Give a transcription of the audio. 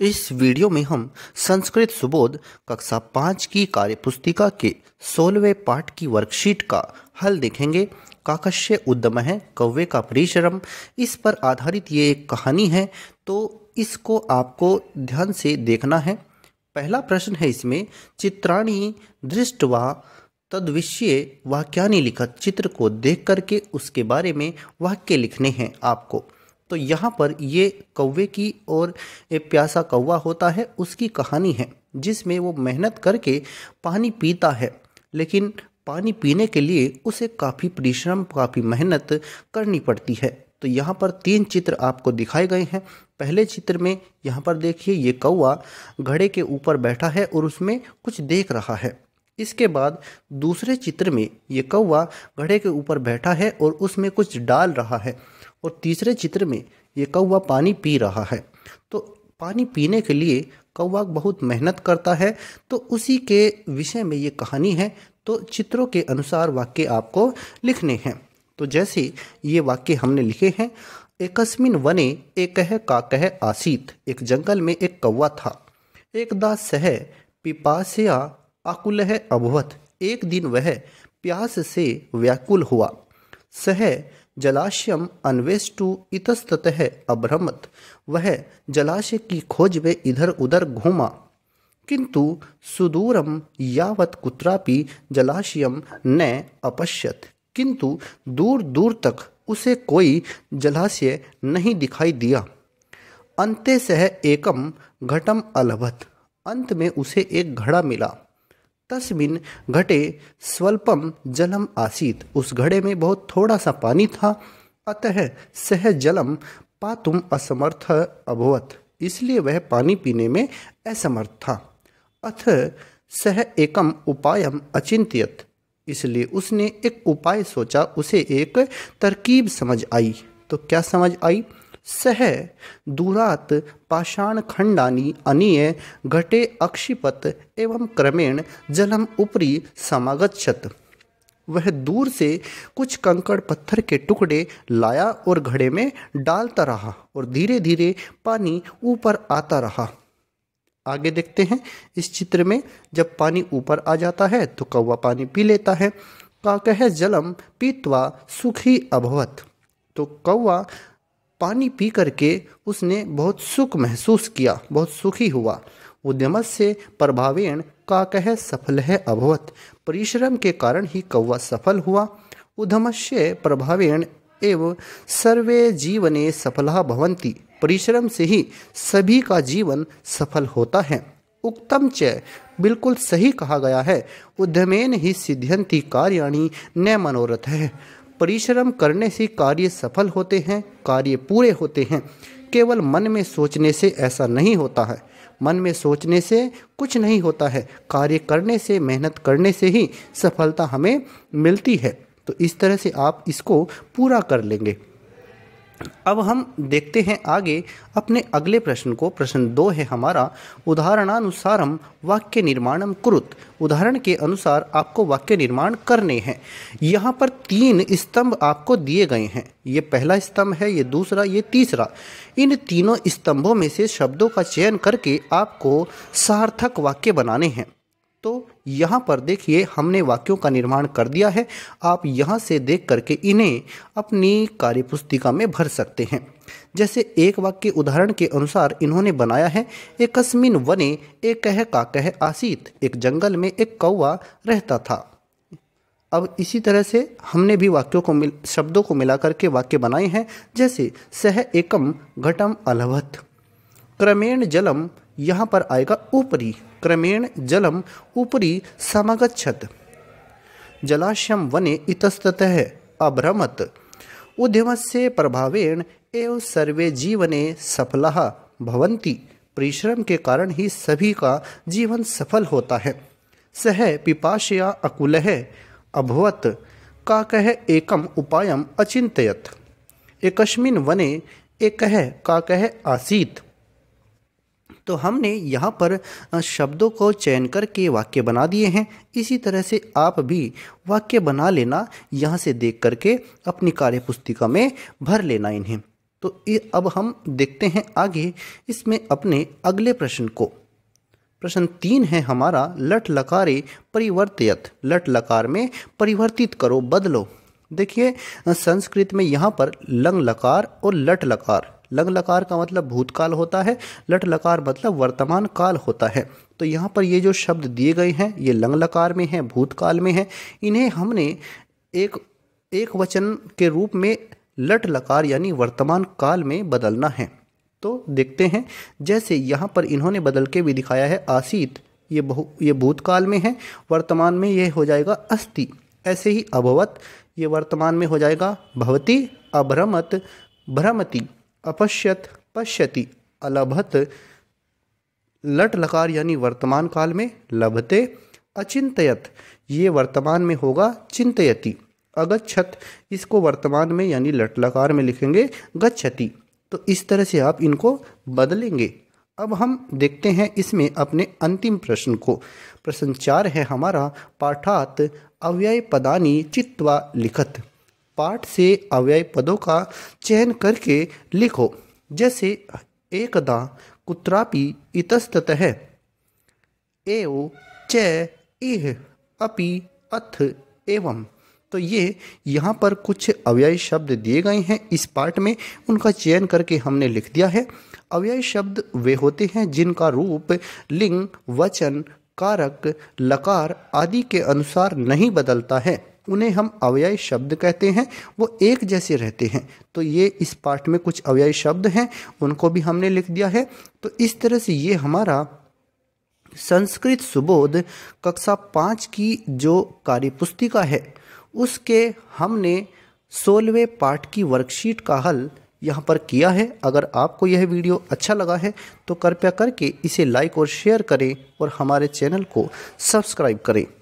इस वीडियो में हम संस्कृत सुबोध कक्षा पाँच की कार्यपुस्तिका के सोलहवें पाठ की वर्कशीट का हल देखेंगे काकश्य उद्यम है कौवे का परिश्रम इस पर आधारित ये एक कहानी है तो इसको आपको ध्यान से देखना है पहला प्रश्न है इसमें चित्राणी दृष्ट तद विषय वाक्यानि लिखत चित्र को देख करके उसके बारे में वाक्य लिखने हैं आपको तो यहाँ पर ये कौवे की और प्यासा कौवा होता है उसकी कहानी है जिसमें वो मेहनत करके पानी पीता है लेकिन पानी पीने के लिए उसे काफ़ी परिश्रम काफ़ी मेहनत करनी पड़ती है तो यहाँ पर तीन चित्र आपको दिखाए गए हैं पहले चित्र में यहाँ पर देखिए ये कौवा घड़े के ऊपर बैठा है और उसमें कुछ देख रहा है इसके बाद दूसरे चित्र में ये कौवा घड़े के ऊपर बैठा है और उसमें कुछ डाल रहा है और तीसरे चित्र में ये कौवा पानी पी रहा है तो पानी पीने के लिए कौवा बहुत मेहनत करता है तो उसी के विषय में ये कहानी है तो चित्रों के अनुसार वाक्य आपको लिखने हैं तो जैसे ये वाक्य हमने लिखे हैं एकस्मिन वने एक है काकह आसीत एक जंगल में एक कौवा था एक दास सह पिपासया आकुल अभवत एक दिन वह प्यास से व्याकुल हुआ सह जलाशयम अन्वेष्टु इतस्ततः अभ्रमत वह जलाशय की खोज में इधर उधर घूमा किंतु सुदूरम यावत कुत्रापि जलाशयम न अपश्यत किंतु दूर दूर तक उसे कोई जलाशय नहीं दिखाई दिया अंत सह एकम घटम अलभत अंत में उसे एक घड़ा मिला तस्मिन घटे स्वल्पम जलम आसीत उस घड़े में बहुत थोड़ा सा पानी था अतः सह जलम पातुम असमर्थ अभवत इसलिए वह पानी पीने में असमर्थ था अथ सह एकम उपायम अचिंत्यत इसलिए उसने एक उपाय सोचा उसे एक तरकीब समझ आई तो क्या समझ आई सह दूरात पाषाण खंडानी अनीय घटे अक्षिपत एवं क्रमेण जलम उपरी समागच्छत वह दूर से कुछ कंकड़ पत्थर के टुकड़े लाया और घड़े में डालता रहा और धीरे धीरे पानी ऊपर आता रहा आगे देखते हैं इस चित्र में जब पानी ऊपर आ जाता है तो कौवा पानी पी लेता है काकह जलम पीतवा सुखी अभवत तो कौवा पानी पी करके उसने बहुत सुख महसूस किया बहुत सुखी हुआ उद्यमत से प्रभावेण का कह सफल है अभवत परिश्रम के कारण ही कौवा सफल हुआ से प्रभावेण एवं सर्वे जीवने सफला भवंती परिश्रम से ही सभी का जीवन सफल होता है उक्तम च बिल्कुल सही कहा गया है उद्यमेन ही सिद्ध्यंती कार्याणी न मनोरथ है परिश्रम करने से कार्य सफल होते हैं कार्य पूरे होते हैं केवल मन में सोचने से ऐसा नहीं होता है मन में सोचने से कुछ नहीं होता है कार्य करने से मेहनत करने से ही सफलता हमें मिलती है तो इस तरह से आप इसको पूरा कर लेंगे अब हम देखते हैं आगे अपने अगले प्रश्न को प्रश्न दो है हमारा उदाहरणानुसारम वाक्य निर्माणम कुरुत उदाहरण के अनुसार आपको वाक्य निर्माण करने हैं यहाँ पर तीन स्तंभ आपको दिए गए हैं ये पहला स्तंभ है ये दूसरा ये तीसरा इन तीनों स्तंभों में से शब्दों का चयन करके आपको सार्थक वाक्य बनाने हैं यहाँ पर देखिए हमने वाक्यों का निर्माण कर दिया है आप यहाँ से देख करके इन्हें अपनी कार्यपुस्तिका में भर सकते हैं जैसे एक वाक्य उदाहरण के अनुसार इन्होंने बनाया है एकस्मिन वने एक कह का कह आसीत एक जंगल में एक कौवा रहता था अब इसी तरह से हमने भी वाक्यों को मिल शब्दों को मिला करके वाक्य बनाए हैं जैसे सह एकम घटम अलभत क्रमेण जलम यहाँ पर आएगा ऊपरी क्रमेण जलम ऊपरी समागच्छत जलाशयम वने इतस्तत अभ्रमत से प्रभावेण एवं सर्वे जीवने सफला भवंती परिश्रम के कारण ही सभी का जीवन सफल होता है सह पिपाशया अकुल अभवत का कह एकम उपायम अचिंतयत एकस्मिन वने एक कह का कह आसीत तो हमने यहाँ पर शब्दों को चयन करके वाक्य बना दिए हैं इसी तरह से आप भी वाक्य बना लेना यहाँ से देख करके अपनी कार्य पुस्तिका में भर लेना इन्हें तो अब हम देखते हैं आगे इसमें अपने अगले प्रश्न को प्रश्न तीन है हमारा लट लकारे परिवर्तित लट लकार में परिवर्तित करो बदलो देखिए संस्कृत में यहाँ पर लंग लकार और लट लकार लंग लकार का मतलब भूतकाल होता है लट लकार मतलब वर्तमान काल होता है तो यहाँ पर ये जो शब्द दिए गए हैं ये लंग लकार में हैं भूतकाल में हैं इन्हें हमने एक एक वचन के रूप में लट लकार यानी वर्तमान काल में बदलना है तो देखते हैं जैसे यहाँ पर इन्होंने बदल के भी दिखाया है आसीत ये बहु ये भूतकाल में है वर्तमान में ये हो जाएगा अस्ति ऐसे ही अभवत ये वर्तमान में हो जाएगा भवती अभ्रमत भ्रमती अपश्यत पश्यति अलभत लट लकार यानी वर्तमान काल में लभते अचिंतयत ये वर्तमान में होगा चिंतयति अगच्छत इसको वर्तमान में यानी लट लकार में लिखेंगे गच्छति तो इस तरह से आप इनको बदलेंगे अब हम देखते हैं इसमें अपने अंतिम प्रश्न को प्रश्न चार है हमारा पाठात अव्यय पदानी चित्वा लिखत पाठ से अव्यय पदों का चयन करके लिखो जैसे एकदा कुत्रापि है एव च इह अपि अथ एवं तो ये यहाँ पर कुछ अव्यय शब्द दिए गए हैं इस पाठ में उनका चयन करके हमने लिख दिया है अव्यय शब्द वे होते हैं जिनका रूप लिंग वचन कारक लकार आदि के अनुसार नहीं बदलता है उन्हें हम अव्यय शब्द कहते हैं वो एक जैसे रहते हैं तो ये इस पाठ में कुछ अव्यय शब्द हैं उनको भी हमने लिख दिया है तो इस तरह से ये हमारा संस्कृत सुबोध कक्षा पाँच की जो कार्य पुस्तिका है उसके हमने सोलहवें पाठ की वर्कशीट का हल यहाँ पर किया है अगर आपको यह वीडियो अच्छा लगा है तो कृपया करके इसे लाइक और शेयर करें और हमारे चैनल को सब्सक्राइब करें